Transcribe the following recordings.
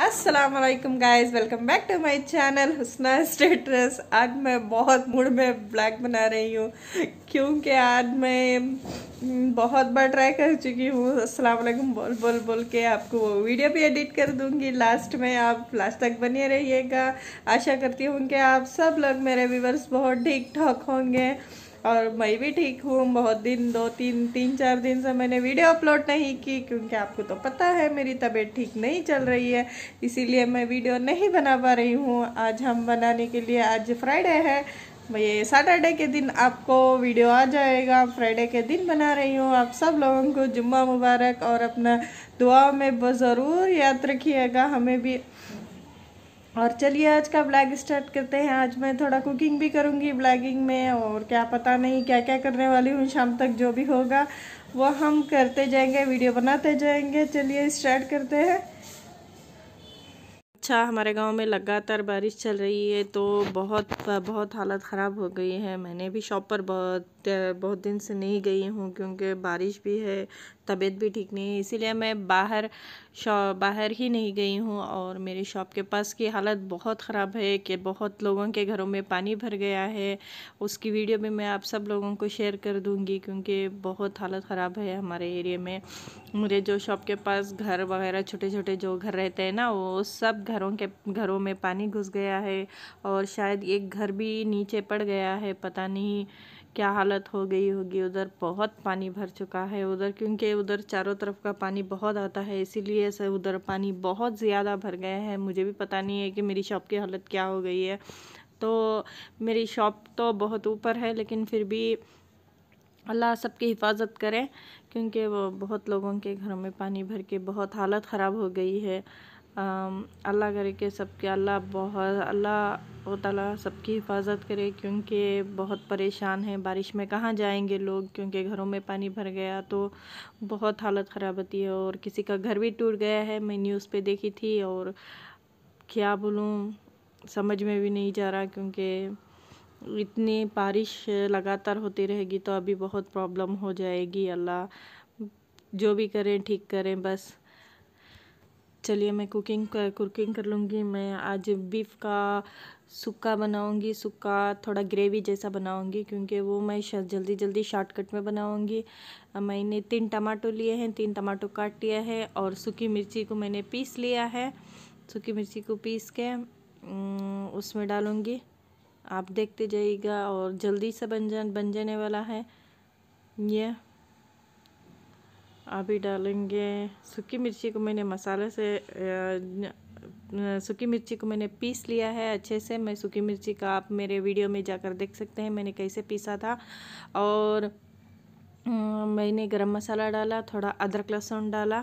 Aslam guys welcome back to my channel Husna status आज मैं बहुत मूड में ब्लैक बना रही हूँ क्योंकि आज मैं हम्म, बहुत बार ट्राई कर चुकी हूँ असलम बोल बोल बोल के आपको वो वीडियो भी एडिट कर दूँगी लास्ट में आप लास्ट तक बने रहिएगा आशा करती हूँ कि आप सब लोग मेरे व्यूवर्स बहुत ठीक ठाक होंगे और मैं भी ठीक हूँ बहुत दिन दो तीन तीन चार दिन से मैंने वीडियो अपलोड नहीं की क्योंकि आपको तो पता है मेरी तबीयत ठीक नहीं चल रही है इसीलिए मैं वीडियो नहीं बना पा रही हूँ आज हम बनाने के लिए आज फ्राइडे है ये सैटरडे के दिन आपको वीडियो आ जाएगा फ्राइडे के दिन बना रही हूँ आप सब लोगों को जुम्मा मुबारक और अपना दुआ में ज़रूर याद रखिएगा हमें भी और चलिए आज का ब्लॉग स्टार्ट करते हैं आज मैं थोड़ा कुकिंग भी करूँगी ब्लॉगिंग में और क्या पता नहीं क्या क्या करने वाली हूँ शाम तक जो भी होगा वो हम करते जाएंगे वीडियो बनाते जाएंगे चलिए स्टार्ट करते हैं अच्छा हमारे गांव में लगातार बारिश चल रही है तो बहुत बहुत हालत ख़राब हो गई है मैंने भी शॉप पर बहुत बहुत दिन से नहीं गई हूँ क्योंकि बारिश भी है तबीयत भी ठीक नहीं है इसीलिए मैं बाहर बाहर ही नहीं गई हूँ और मेरी शॉप के पास की हालत बहुत ख़राब है कि बहुत लोगों के घरों में पानी भर गया है उसकी वीडियो भी मैं आप सब लोगों को शेयर कर दूँगी क्योंकि बहुत हालत ख़राब है हमारे एरिए में मेरे जो शॉप के पास घर वगैरह छोटे छोटे जो घर रहते हैं ना वो सब घरों के घरों में पानी घुस गया है और शायद एक घर भी नीचे पड़ गया है पता नहीं क्या हालत हो गई होगी उधर बहुत पानी भर चुका है उधर क्योंकि उधर चारों तरफ का पानी बहुत आता है इसीलिए ऐसे उधर पानी बहुत ज़्यादा भर गया है मुझे भी पता नहीं है कि मेरी शॉप की हालत क्या हो गई है तो मेरी शॉप तो बहुत ऊपर है लेकिन फिर भी अल्लाह सबकी हिफाजत करें क्योंकि वो बहुत लोगों के घरों में पानी भर के बहुत हालत ख़राब हो गई है अल्लाह करे कि सबके अल्लाह बहुत अल्लाह तला सबकी हिफाज़त करे क्योंकि बहुत परेशान हैं बारिश में कहाँ जाएंगे लोग क्योंकि घरों में पानी भर गया तो बहुत हालत ख़राब होती है और किसी का घर भी टूट गया है मैं न्यूज़ पे देखी थी और क्या बोलूँ समझ में भी नहीं जा रहा क्योंकि इतनी बारिश लगातार होती रहेगी तो अभी बहुत प्रॉब्लम हो जाएगी अल्लाह जो भी करें ठीक करें बस चलिए मैं कुकिंग कर कुकिंग कर लूँगी मैं आज बीफ का सुक्का बनाऊँगी सुक्का थोड़ा ग्रेवी जैसा बनाऊँगी क्योंकि वो मैं जल्दी जल्दी शॉर्टकट में बनाऊँगी मैंने तीन टमाटो लिए हैं तीन टमाटो काट लिया है और सूखी मिर्ची को मैंने पीस लिया है सूखी मिर्ची को पीस के उसमें डालूँगी आप देखते जाइएगा और जल्दी से बन जा बन जाने वाला है यह अभी डालेंगे सूखी मिर्ची को मैंने मसाले से सूखी मिर्ची को मैंने पीस लिया है अच्छे से मैं सूखी मिर्ची का आप मेरे वीडियो में जाकर देख सकते हैं मैंने कैसे पीसा था और मैंने गरम मसाला डाला थोड़ा अदरक लहसुन डाला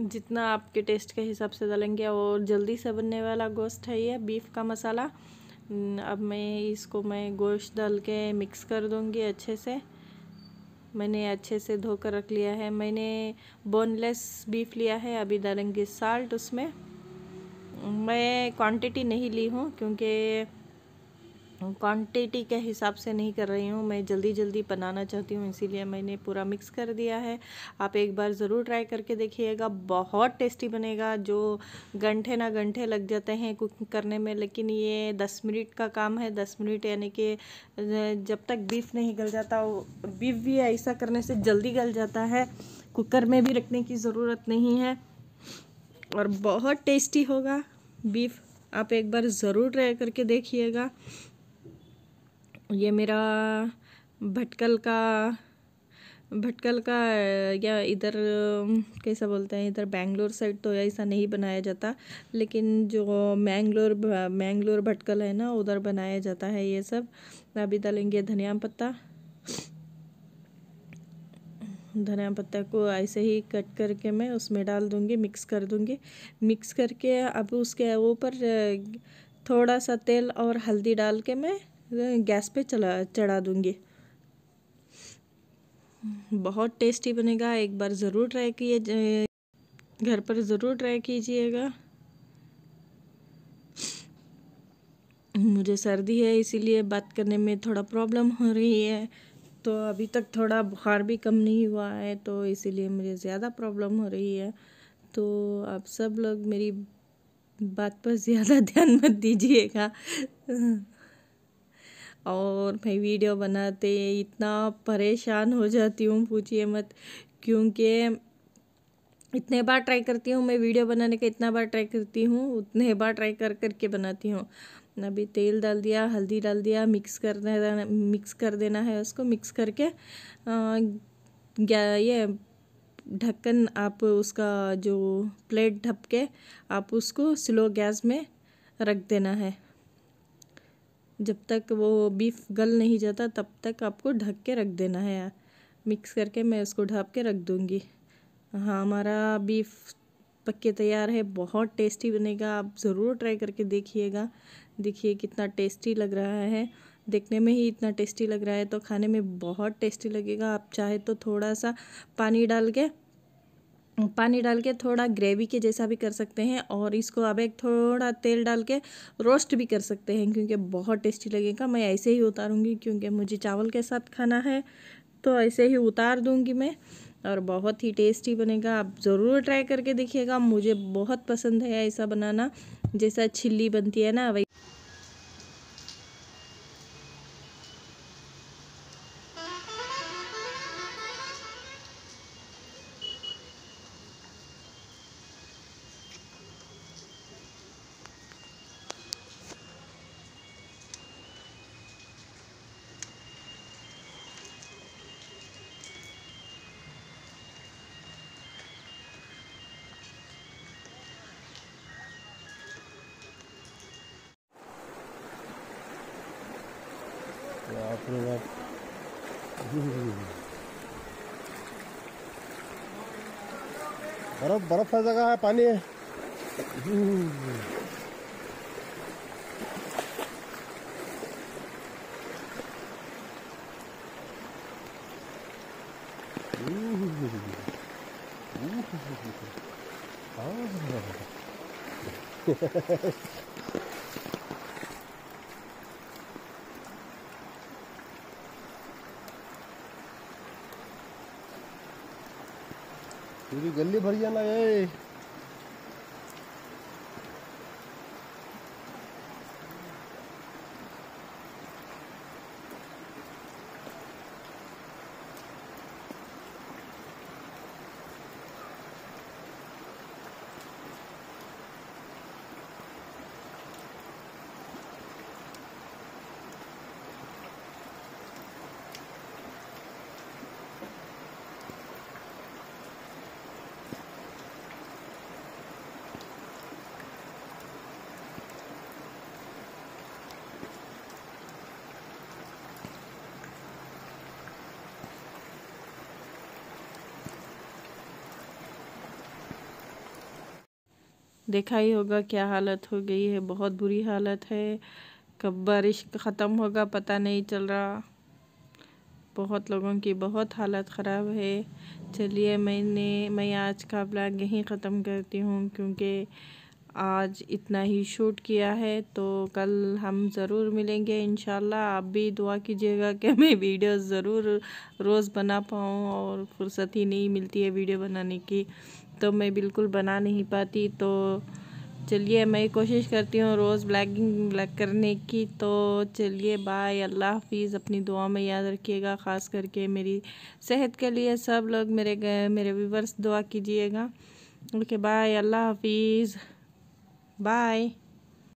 जितना आपके टेस्ट के हिसाब से डालेंगे और जल्दी से बनने वाला गोश्त है ये बीफ का मसाला अब मैं इसको मैं गोश्त डाल के मिक्स कर दूँगी अच्छे से मैंने अच्छे से धोकर रख लिया है मैंने बोनलेस बीफ लिया है अभी डालेंगे साल्ट उसमें मैं क्वांटिटी नहीं ली हूँ क्योंकि क्वांटिटी के हिसाब से नहीं कर रही हूँ मैं जल्दी जल्दी बनाना चाहती हूँ इसीलिए मैंने पूरा मिक्स कर दिया है आप एक बार ज़रूर ट्राई करके देखिएगा बहुत टेस्टी बनेगा जो घंटे ना घंटे लग जाते हैं कुकिंग करने में लेकिन ये दस मिनट का काम है दस मिनट यानी कि जब तक बीफ नहीं गल जाता बीफ भी ऐसा करने से जल्दी गल जाता है कुकर में भी रखने की ज़रूरत नहीं है और बहुत टेस्टी होगा बीफ आप एक बार ज़रूर ट्राई करके देखिएगा ये मेरा भटकल का भटकल का या इधर कैसा बोलते हैं इधर बैंगलोर साइड तो ऐसा नहीं बनाया जाता लेकिन जो मैंगलोर मैंगलोर भटकल है ना उधर बनाया जाता है ये सब अभी डालेंगे धनिया पत्ता धनिया पत्ता को ऐसे ही कट करके मैं उसमें डाल दूँगी मिक्स कर दूँगी मिक्स करके अब उसके ऊपर थोड़ा सा तेल और हल्दी डाल के मैं गैस पे चला चढ़ा दूँगी बहुत टेस्टी बनेगा एक बार ज़रूर ट्राई किए घर पर ज़रूर ट्राई कीजिएगा मुझे सर्दी है इसीलिए बात करने में थोड़ा प्रॉब्लम हो रही है तो अभी तक थोड़ा बुखार भी कम नहीं हुआ है तो इसीलिए मुझे ज़्यादा प्रॉब्लम हो रही है तो आप सब लोग मेरी बात पर ज़्यादा ध्यान मत दीजिएगा और मैं वीडियो बनाते इतना परेशान हो जाती हूँ पूछिए मत क्योंकि इतने बार ट्राई करती हूँ मैं वीडियो बनाने का इतना बार ट्राई करती हूँ उतने बार ट्राई कर करके बनाती हूँ अभी तेल डाल दिया हल्दी डाल दिया मिक्स कर देना मिक्स कर देना है उसको मिक्स करके ये ढक्कन आप उसका जो प्लेट ढप के आप उसको स्लो गैस में रख देना है जब तक वो बीफ गल नहीं जाता तब तक आपको ढक के रख देना है मिक्स करके मैं उसको ढाप के रख दूँगी हाँ हमारा बीफ पक के तैयार है बहुत टेस्टी बनेगा आप ज़रूर ट्राई करके देखिएगा देखिए कितना टेस्टी लग रहा है देखने में ही इतना टेस्टी लग रहा है तो खाने में बहुत टेस्टी लगेगा आप चाहे तो थोड़ा सा पानी डाल के पानी डाल के थोड़ा ग्रेवी के जैसा भी कर सकते हैं और इसको अब एक थोड़ा तेल डाल के रोस्ट भी कर सकते हैं क्योंकि बहुत टेस्टी लगेगा मैं ऐसे ही उतारूँगी क्योंकि मुझे चावल के साथ खाना है तो ऐसे ही उतार दूँगी मैं और बहुत ही टेस्टी बनेगा आप ज़रूर ट्राई करके देखिएगा मुझे बहुत पसंद है ऐसा बनाना जैसा छिल्ली बनती है ना वही बर्फ बर्फ फैल जगह है पानी है ha. पूरी गली भर जाना ये देखा ही होगा क्या हालत हो गई है बहुत बुरी हालत है कब बारिश ख़त्म होगा पता नहीं चल रहा बहुत लोगों की बहुत हालत ख़राब है चलिए मैंने मैं आज का ब्लॉग यहीं ख़त्म करती हूँ क्योंकि आज इतना ही शूट किया है तो कल हम ज़रूर मिलेंगे इन आप भी दुआ कीजिएगा कि मैं वीडियो ज़रूर रोज़ बना पाऊँ और फुर्सत ही नहीं मिलती है वीडियो बनाने की तो मैं बिल्कुल बना नहीं पाती तो चलिए मैं कोशिश करती हूँ रोज़ ब्लैगिंग ब्लैक करने की तो चलिए बाय अल्लाह हाफिज़ अपनी दुआ में याद रखिएगा ख़ास करके मेरी सेहत के लिए सब लोग मेरे मेरे व्यूवर्स दुआ कीजिएगा ओके बाय अल्लाह हाफिज़ बाय